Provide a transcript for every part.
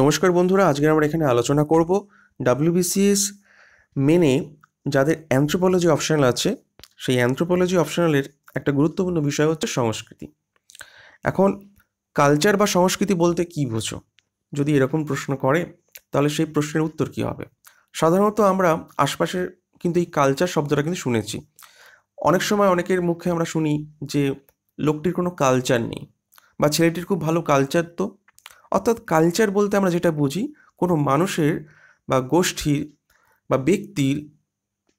নমস্কার বন্ধুরা আজকে আমরা এখানে আলোচনা করব ডাব্লিউবিসিএস মেনে যাদের অ্যান্থ্রোপোলজি অপশনাল আছে সেই অ্যান্থ্রোপোলজি অপশনালের একটা গুরুত্বপূর্ণ বিষয় হচ্ছে সংস্কৃতি এখন কালচার বা সংস্কৃতি বলতে কি বোঝো যদি এরকম প্রশ্ন করে তাহলে সেই প্রশ্নের উত্তর কী হবে সাধারণত আমরা আশপাশের কিন্তু এই কালচার শব্দটা কিন্তু শুনেছি অনেক সময় অনেকের মুখে আমরা শুনি যে লোকটির কোনো কালচার নেই বা ছেলেটির খুব ভালো কালচার তো অর্থাৎ কালচার বলতে আমরা যেটা বুঝি কোনো মানুষের বা গোষ্ঠীর বা ব্যক্তির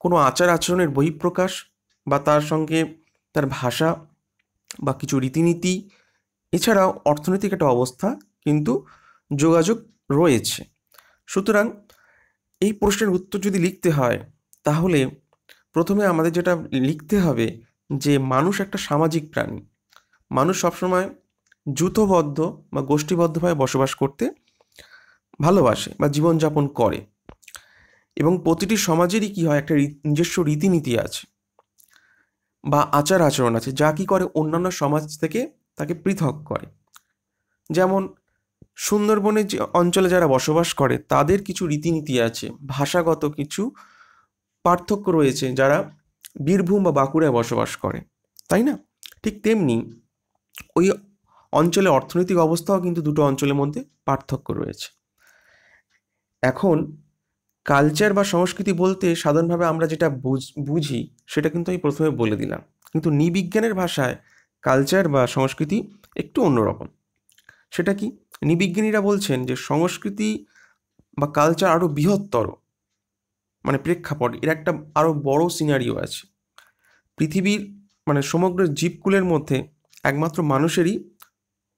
কোনো আচার আচরণের বহিঃপ্রকাশ বা তার সঙ্গে তার ভাষা বা কিছু রীতিনীতি এছাড়াও অর্থনৈতিক একটা অবস্থা কিন্তু যোগাযোগ রয়েছে সুতরাং এই প্রশ্নের উত্তর যদি লিখতে হয় তাহলে প্রথমে আমাদের যেটা লিখতে হবে যে মানুষ একটা সামাজিক প্রাণী মানুষ সবসময় জুথবদ্ধ বা গোষ্ঠীবদ্ধভাবে বসবাস করতে ভালোবাসে বা জীবনযাপন করে এবং প্রতিটি সমাজেরই কী হয় একটা নিজস্ব রীতিনীতি আছে বা আচার আচরণ আছে যা কি করে অন্যান্য সমাজ থেকে তাকে পৃথক করে যেমন সুন্দরবনের যে অঞ্চলে যারা বসবাস করে তাদের কিছু রীতিনীতি আছে ভাষাগত কিছু পার্থক্য রয়েছে যারা বীরভূম বা বাঁকুড়ায় বসবাস করে তাই না ঠিক তেমনি ওই অঞ্চলে অর্থনৈতিক অবস্থাও কিন্তু দুটো অঞ্চলের মধ্যে পার্থক্য রয়েছে এখন কালচার বা সংস্কৃতি বলতে সাধারণভাবে আমরা যেটা বুঝি সেটা কিন্তু আমি প্রথমে বলে দিলাম কিন্তু নিবিজ্ঞানের ভাষায় কালচার বা সংস্কৃতি একটু অন্যরকম সেটা কি নিবিজ্ঞানীরা বলছেন যে সংস্কৃতি বা কালচার আরও বৃহত্তর মানে প্রেক্ষাপট এর একটা আরও বড় সিনারিও আছে পৃথিবীর মানে সমগ্র জীবকুলের মধ্যে একমাত্র মানুষেরই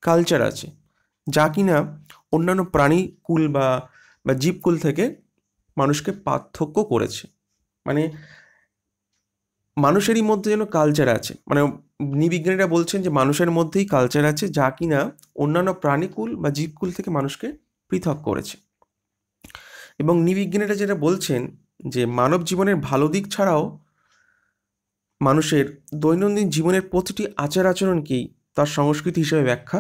কালচার আছে যা কিনা অন্যান্য প্রাণী কুল বা বা জীবকুল থেকে মানুষকে পার্থক্য করেছে মানে মানুষেরই মধ্যে যেন কালচার আছে মানে নিবিজ্ঞানীরা বলছেন যে মানুষের মধ্যেই কালচার আছে যা কিনা অন্যান্য প্রাণীকুল বা জীবকুল থেকে মানুষকে পৃথক করেছে এবং নিবিজ্ঞানীরা যেটা বলছেন যে মানব জীবনের ভালো দিক ছাড়াও মানুষের দৈনন্দিন জীবনের প্রতিটি আচার আচরণকেই তার সংস্কৃতি হিসেবে ব্যাখ্যা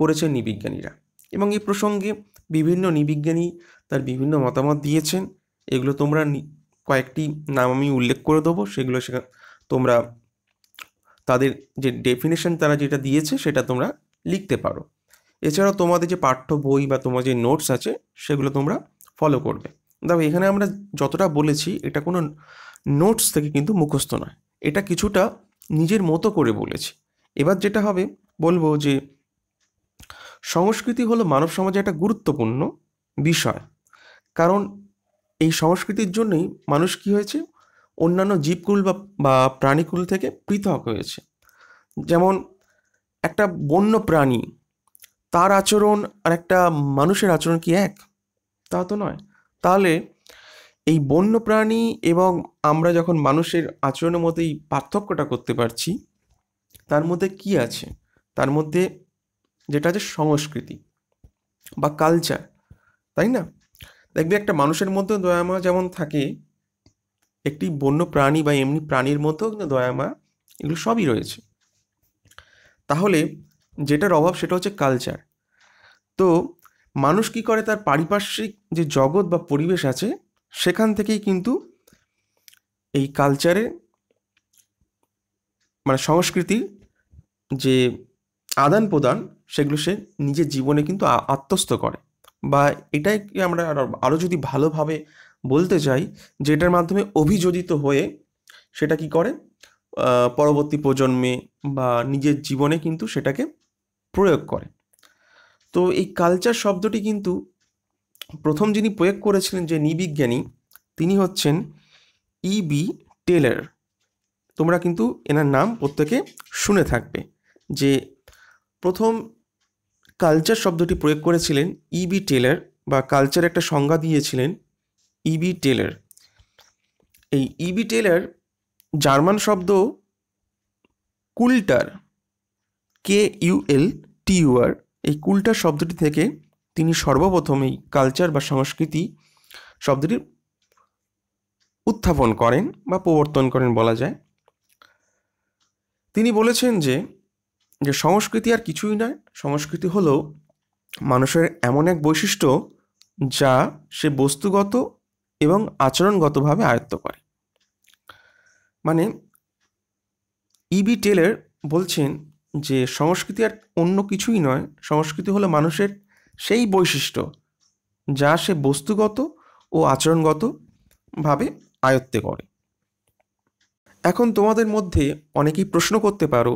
করেছেন নিবিজ্ঞানীরা এবং এই প্রসঙ্গে বিভিন্ন নিবিজ্ঞানী তার বিভিন্ন মতামত দিয়েছেন এগুলো তোমরা কয়েকটি নাম আমি উল্লেখ করে দেবো সেগুলো সেখান তোমরা তাদের যে ডেফিনেশন তারা যেটা দিয়েছে সেটা তোমরা লিখতে পারো এছাড়াও তোমাদের যে পাঠ্য বই বা তোমার যে নোটস আছে সেগুলো তোমরা ফলো করবে দেখো এখানে আমরা যতটা বলেছি এটা কোনো নোটস থেকে কিন্তু মুখস্থ নয় এটা কিছুটা নিজের মতো করে বলেছি এবার যেটা হবে বলবো যে সংস্কৃতি হলো মানব সমাজে একটা গুরুত্বপূর্ণ বিষয় কারণ এই সংস্কৃতির জন্যই মানুষ কি হয়েছে অন্যান্য জীবকুল বা প্রাণীকুল থেকে পৃথক হয়েছে যেমন একটা বন্য প্রাণী তার আচরণ আর একটা মানুষের আচরণ কি এক তা তো নয় তাহলে এই বন্য প্রাণী এবং আমরা যখন মানুষের আচরণের মধ্যে এই পার্থক্যটা করতে পারছি তার মধ্যে কি আছে তার মধ্যে যেটা আছে সংস্কৃতি বা কালচার তাই না দেখবি একটা মানুষের মধ্যে দয়ামা যেমন থাকে একটি বন্য প্রাণী বা এমনি প্রাণীর মতো দয়ামা এগুলো সবই রয়েছে তাহলে যেটার অভাব সেটা হচ্ছে কালচার তো মানুষ কি করে তার পারিপার্শ্বিক যে জগৎ বা পরিবেশ আছে সেখান থেকেই কিন্তু এই কালচারে মানে সংস্কৃতির যে আদান প্রদান সেগুলো সে নিজের জীবনে কিন্তু আত্মস্থ করে বা এটাই আমরা আরও যদি ভালোভাবে বলতে চাই যে এটার মাধ্যমে অভিযোজিত হয়ে সেটা কি করে পরবর্তী প্রজন্মে বা নিজের জীবনে কিন্তু সেটাকে প্রয়োগ করে তো এই কালচার শব্দটি কিন্তু প্রথম যিনি প্রয়োগ করেছিলেন যে নৃবিজ্ঞানী তিনি হচ্ছেন ইবি টেলার তোমরা কিন্তু এনার নাম প্রত্যেকে শুনে থাকবে যে প্রথম কালচার শব্দটি প্রয়োগ করেছিলেন ইবি টেলার বা কালচার একটা সংজ্ঞা দিয়েছিলেন ইবি টেলার এই ইবি টেলার জার্মান শব্দ কুলটার কে ইউ টি টিউআর এই কুলটার শব্দটি থেকে তিনি সর্বপ্রথম এই কালচার বা সংস্কৃতি শব্দটির উত্থাপন করেন বা প্রবর্তন করেন বলা যায় তিনি বলেছেন যে যে সংস্কৃতি আর কিছুই নয় সংস্কৃতি হলো মানুষের এমন এক বৈশিষ্ট্য যা সে বস্তুগত এবং আচরণগতভাবে আয়ত্ত করে মানে ইবি টেলের বলছেন যে সংস্কৃতি আর অন্য কিছুই নয় সংস্কৃতি হলো মানুষের সেই বৈশিষ্ট্য যা সে বস্তুগত ও আচরণগতভাবে আয়ত্তে করে এখন তোমাদের মধ্যে অনেকেই প্রশ্ন করতে পারো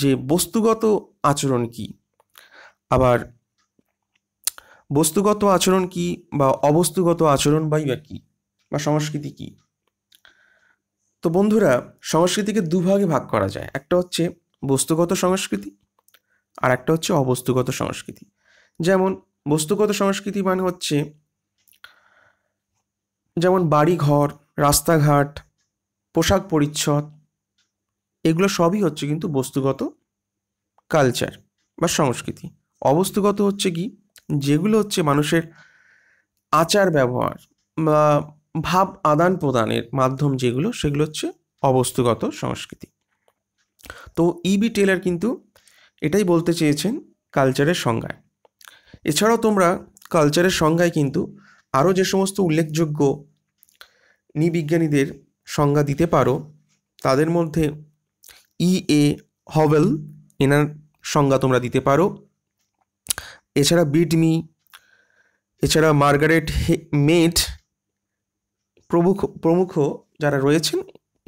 যে বস্তুগত আচরণ কি আবার বস্তুগত আচরণ কি বা অবস্তুগত আচরণ বাই বা কি বা সংস্কৃতি কি তো বন্ধুরা সংস্কৃতিকে দুভাগে ভাগ করা যায় একটা হচ্ছে বস্তুগত সংস্কৃতি আর একটা হচ্ছে অবস্তুগত সংস্কৃতি যেমন বস্তুগত সংস্কৃতি মানে হচ্ছে যেমন বাড়ি ঘর রাস্তাঘাট পোশাক পরিচ্ছদ এগুলো সবই হচ্ছে কিন্তু বস্তুগত কালচার বা সংস্কৃতি অবস্তুগত হচ্ছে কি যেগুলো হচ্ছে মানুষের আচার ব্যবহার বা ভাব আদান প্রদানের মাধ্যম যেগুলো সেগুলো হচ্ছে অবস্তুগত সংস্কৃতি তো ইবি টেলার কিন্তু এটাই বলতে চেয়েছেন কালচারের সংজ্ঞায় এছাড়াও তোমরা কালচারের সংজ্ঞায় কিন্তু আরও যে সমস্ত উল্লেখযোগ্য নৃবিজ্ঞানীদের সংজ্ঞা দিতে পারো তাদের মধ্যে ই এ হবেল এনার সংজ্ঞা তোমরা দিতে পারো এছাড়া বিডমি এছাড়া মার্গারেট মেট প্রমুখ প্রমুখ যারা রয়েছেন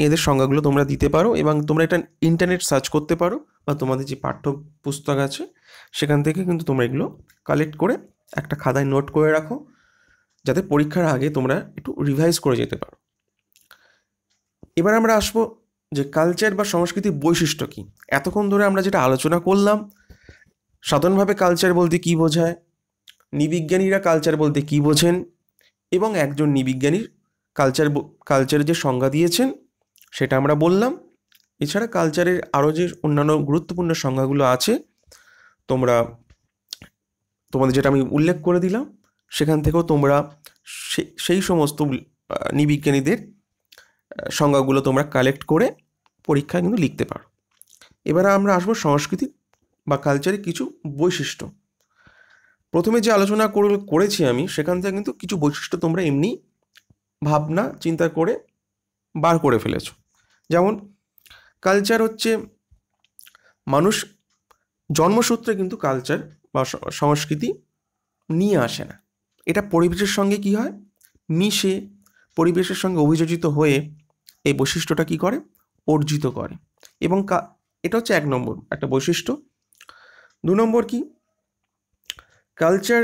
এদের সংজ্ঞাগুলো তোমরা দিতে পারো এবং তোমরা এটা ইন্টারনেট সার্চ করতে পারো বা তোমাদের যে পাঠ্য পুস্তক আছে সেখান থেকে কিন্তু তোমরা এগুলো কালেক্ট করে একটা খাতায় নোট করে রাখো যাতে পরীক্ষার আগে তোমরা একটু রিভাইজ করে যেতে পারো এবার আমরা আসবো যে কালচার বা সংস্কৃতির বৈশিষ্ট্য কী এতক্ষণ ধরে আমরা যেটা আলোচনা করলাম সাধারণভাবে কালচার বলতে কী বোঝায় নিবিজ্ঞানীরা কালচার বলতে কী বোঝেন এবং একজন নিবিজ্ঞানীর কালচার কালচারের যে সংজ্ঞা দিয়েছেন সেটা আমরা বললাম এছাড়া কালচারের আরও যে অন্যান্য গুরুত্বপূর্ণ সংজ্ঞাগুলো আছে তোমরা তোমাদের যেটা আমি উল্লেখ করে দিলাম সেখান থেকেও তোমরা সেই সমস্ত নিবিজ্ঞানীদের সংজ্ঞাগুলো তোমরা কালেক্ট করে পরীক্ষায় কিন্তু লিখতে পারো এবারে আমরা আসবো সংস্কৃতি বা কালচারের কিছু বৈশিষ্ট্য প্রথমে যে আলোচনা করেছি আমি সেখান থেকে কিন্তু কিছু বৈশিষ্ট্য তোমরা এমনি ভাবনা চিন্তা করে বার করে ফেলেছ যেমন কালচার হচ্ছে মানুষ জন্মসূত্রে কিন্তু কালচার বা সংস্কৃতি নিয়ে আসে না এটা পরিবেশের সঙ্গে কি হয় মিশে পরিবেশের সঙ্গে অভিযোজিত হয়ে এই বৈশিষ্ট্যটা কি করে অর্জিত করে এবং এটা হচ্ছে এক নম্বর একটা বৈশিষ্ট্য দু নম্বর কি কালচার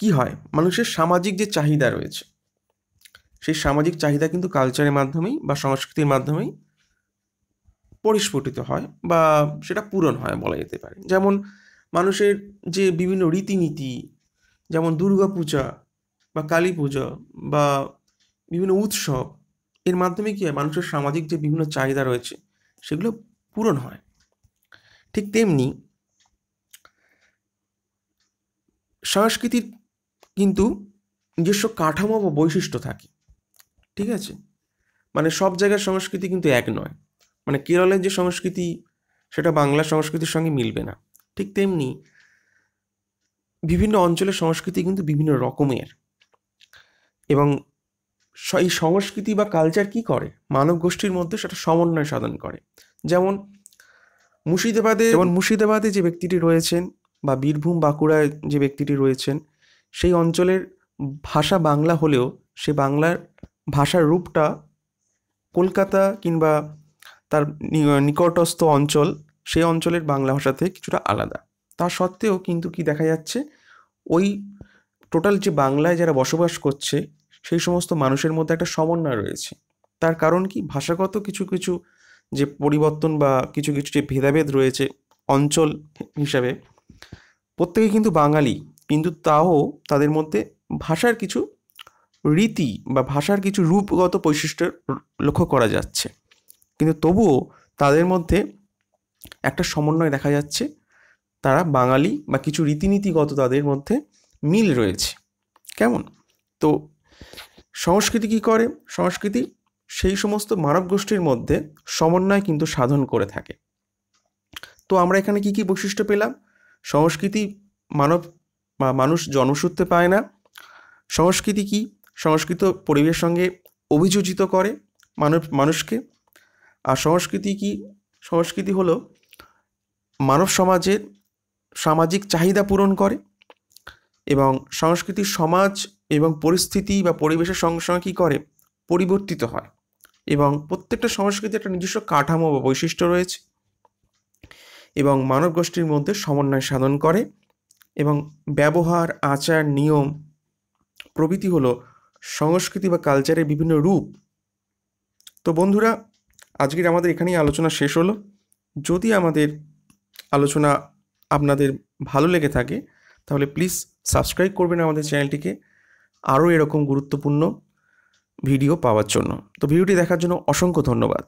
কি হয় মানুষের সামাজিক যে চাহিদা রয়েছে সেই সামাজিক চাহিদা কিন্তু কালচারের মাধ্যমেই বা সংস্কৃতির মাধ্যমেই পরিস্ফুটিত হয় বা সেটা পূরণ হয় বলা যেতে পারে যেমন মানুষের যে বিভিন্ন রীতিনীতি যেমন দুর্গা পূজা বা কালী পূজা বা বিভিন্ন উৎসব এর মাধ্যমে কী হয় মানুষের সামাজিক যে বিভিন্ন চাহিদা রয়েছে সেগুলো পূরণ হয় ঠিক তেমনি সংস্কৃতির কিন্তু নিজস্ব কাঠামো বা বৈশিষ্ট্য থাকে ঠিক আছে মানে সব জায়গার সংস্কৃতি কিন্তু এক নয় মানে কেরলের যে সংস্কৃতি সেটা বাংলা সংস্কৃতির সঙ্গে মিলবে না ঠিক তেমনি বিভিন্ন অঞ্চলের সংস্কৃতি কিন্তু বিভিন্ন রকমের এবং এই সংস্কৃতি বা কালচার কি করে মানব গোষ্ঠীর মধ্যে সেটা সমন্বয় সাধন করে যেমন মুর্শিদাবাদে যেমন মুর্শিদাবাদে যে ব্যক্তিটি রয়েছেন বা বীরভূম বাঁকুড়ায় যে ব্যক্তিটি রয়েছেন সেই অঞ্চলের ভাষা বাংলা হলেও সে বাংলার ভাষার রূপটা কলকাতা কিংবা তার নিকটস্থ অঞ্চল সেই অঞ্চলের বাংলা ভাষা থেকে কিছুটা আলাদা তা সত্ত্বেও কিন্তু কি দেখা যাচ্ছে ওই টোটাল যে বাংলায় যারা বসবাস করছে সেই সমস্ত মানুষের মধ্যে একটা সমন্বয় রয়েছে তার কারণ কি ভাষাগত কিছু কিছু যে পরিবর্তন বা কিছু কিছু যে ভেদাভেদ রয়েছে অঞ্চল হিসাবে প্রত্যেকে কিন্তু বাঙালি কিন্তু তাও তাদের মধ্যে ভাষার কিছু রীতি বা ভাষার কিছু রূপগত বৈশিষ্ট্য লক্ষ্য করা যাচ্ছে কিন্তু তবুও তাদের মধ্যে একটা সমন্বয় দেখা যাচ্ছে তারা বাঙালি বা কিছু রীতিনীতিগত তাদের মধ্যে মিল রয়েছে কেমন তো সংস্কৃতি কি করে সংস্কৃতি সেই সমস্ত মানব গোষ্ঠীর মধ্যে সমন্বয় কিন্তু সাধন করে থাকে তো আমরা এখানে কি কি বৈশিষ্ট্য পেলাম সংস্কৃতি মানব বা মানুষ জন্মসূত্রে পায় না সংস্কৃতি কি সংস্কৃত পরিবেশের সঙ্গে অভিযোজিত করে মানব মানুষকে আর সংস্কৃতি কি সংস্কৃতি হলো মানব সমাজের সামাজিক চাহিদা পূরণ করে এবং সংস্কৃতি সমাজ এবং পরিস্থিতি বা পরিবেশের সঙ্গে সঙ্গে কী করে পরিবর্তিত হয় এবং প্রত্যেকটা সংস্কৃতির একটা নিজস্ব কাঠামো বা বৈশিষ্ট্য রয়েছে এবং মানব গোষ্ঠীর মধ্যে সমন্বয় সাধন করে এবং ব্যবহার আচার নিয়ম প্রভৃতি হলো সংস্কৃতি বা কালচারের বিভিন্ন রূপ তো বন্ধুরা আজকের আমাদের এখানেই আলোচনা শেষ হলো যদি আমাদের আলোচনা আপনাদের ভালো লেগে থাকে তাহলে প্লিজ সাবস্ক্রাইব করবেন আমাদের চ্যানেলটিকে আরও এরকম গুরুত্বপূর্ণ ভিডিও পাওয়ার জন্য তো ভিডিওটি দেখার জন্য অসংখ্য ধন্যবাদ